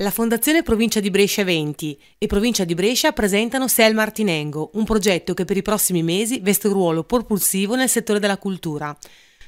La Fondazione Provincia di Brescia 20 e Provincia di Brescia presentano Sel Martinengo, un progetto che per i prossimi mesi veste un ruolo propulsivo nel settore della cultura.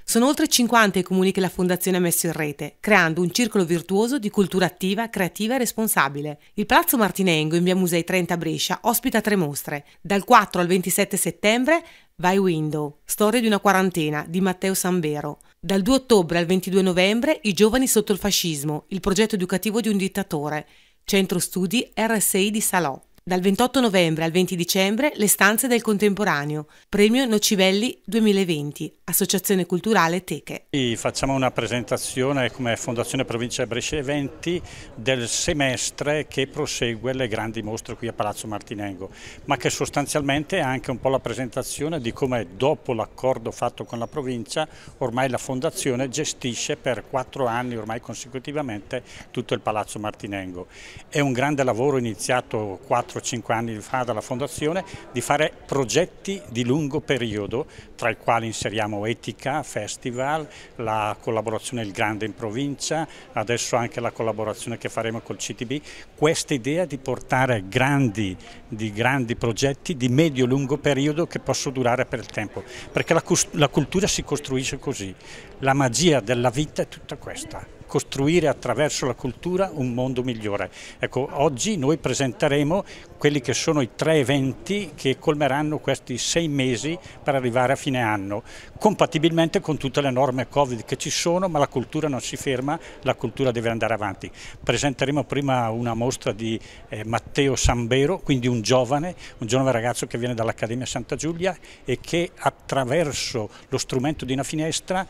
Sono oltre 50 i comuni che la Fondazione ha messo in rete, creando un circolo virtuoso di cultura attiva, creativa e responsabile. Il Palazzo Martinengo in via Musei 30 a Brescia ospita tre mostre. Dal 4 al 27 settembre, Vai Window, storia di una quarantena di Matteo Sambero. Dal 2 ottobre al 22 novembre I giovani sotto il fascismo, il progetto educativo di un dittatore. Centro Studi RSI di Salò. Dal 28 novembre al 20 dicembre le stanze del contemporaneo, premio Nocibelli 2020, Associazione Culturale Teche. Facciamo una presentazione come Fondazione Provincia Brescia Eventi del semestre che prosegue le grandi mostre qui a Palazzo Martinengo, ma che sostanzialmente è anche un po' la presentazione di come dopo l'accordo fatto con la provincia ormai la Fondazione gestisce per quattro anni ormai consecutivamente tutto il Palazzo Martinengo. È un grande lavoro iniziato quattro 4 5 anni fa dalla Fondazione, di fare progetti di lungo periodo, tra i quali inseriamo etica, festival, la collaborazione Il Grande in provincia, adesso anche la collaborazione che faremo col CTB, questa idea di portare grandi, di grandi progetti di medio-lungo periodo che possono durare per il tempo, perché la, la cultura si costruisce così, la magia della vita è tutta questa costruire attraverso la cultura un mondo migliore. Ecco, oggi noi presenteremo quelli che sono i tre eventi che colmeranno questi sei mesi per arrivare a fine anno, compatibilmente con tutte le norme Covid che ci sono, ma la cultura non si ferma, la cultura deve andare avanti. Presenteremo prima una mostra di eh, Matteo Sambero, quindi un giovane, un giovane ragazzo che viene dall'Accademia Santa Giulia e che attraverso lo strumento di una finestra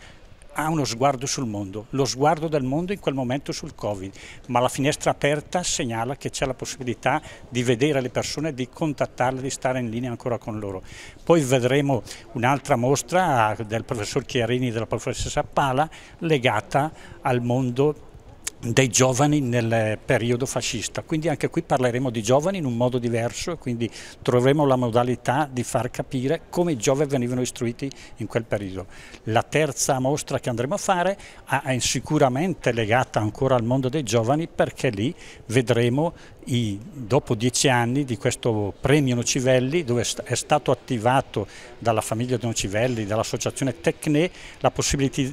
ha uno sguardo sul mondo, lo sguardo del mondo in quel momento sul Covid, ma la finestra aperta segnala che c'è la possibilità di vedere le persone, di contattarle, di stare in linea ancora con loro. Poi vedremo un'altra mostra del professor Chiarini e della professoressa Pala legata al mondo dei giovani nel periodo fascista, quindi anche qui parleremo di giovani in un modo diverso e quindi troveremo la modalità di far capire come i giovani venivano istruiti in quel periodo. La terza mostra che andremo a fare è sicuramente legata ancora al mondo dei giovani perché lì vedremo i, dopo dieci anni di questo premio Nocivelli, dove è stato attivato dalla famiglia Nocivelli, dall'associazione Tecne, la,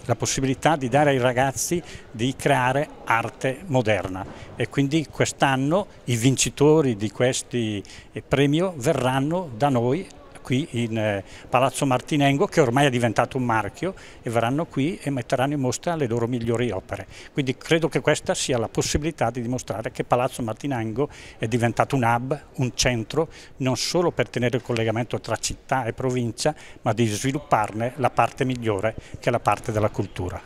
la possibilità di dare ai ragazzi di creare arte moderna. E quindi quest'anno i vincitori di questo eh, premio verranno da noi qui in eh, Palazzo Martinengo che ormai è diventato un marchio e verranno qui e metteranno in mostra le loro migliori opere. Quindi credo che questa sia la possibilità di dimostrare che Palazzo Martinengo è diventato un hub, un centro, non solo per tenere il collegamento tra città e provincia, ma di svilupparne la parte migliore che è la parte della cultura.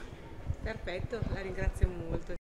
Perfetto, la ringrazio molto.